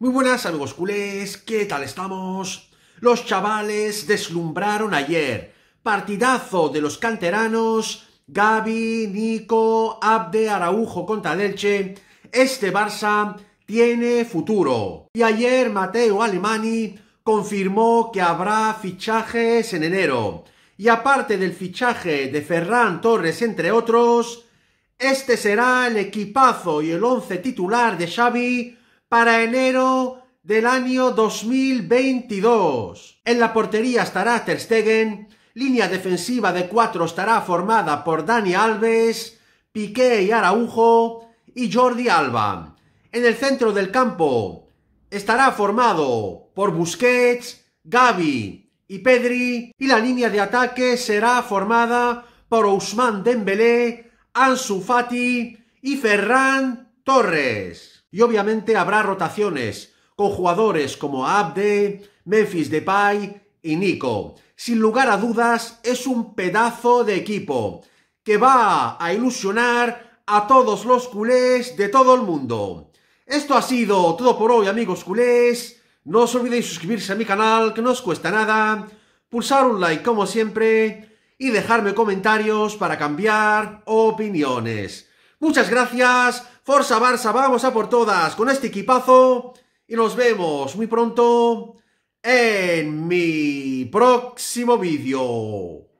Muy buenas amigos culés, ¿qué tal estamos? Los chavales deslumbraron ayer. Partidazo de los canteranos, Gaby, Nico, Abde, Araujo contra Delche. Este Barça tiene futuro. Y ayer Mateo Alemani confirmó que habrá fichajes en enero. Y aparte del fichaje de Ferran Torres, entre otros, este será el equipazo y el once titular de Xavi para enero del año 2022. En la portería estará Ter Stegen, línea defensiva de cuatro estará formada por Dani Alves, Piqué y Araujo y Jordi Alba. En el centro del campo estará formado por Busquets, Gaby y Pedri y la línea de ataque será formada por Ousmane Dembélé, Ansu Fati y Ferran Torres. Y obviamente habrá rotaciones con jugadores como Abde, Memphis Depay y Nico. Sin lugar a dudas, es un pedazo de equipo que va a ilusionar a todos los culés de todo el mundo. Esto ha sido todo por hoy, amigos culés. No os olvidéis suscribirse a mi canal, que no os cuesta nada, pulsar un like como siempre y dejarme comentarios para cambiar opiniones. Muchas gracias. Forza Barça, vamos a por todas con este equipazo. Y nos vemos muy pronto en mi próximo vídeo.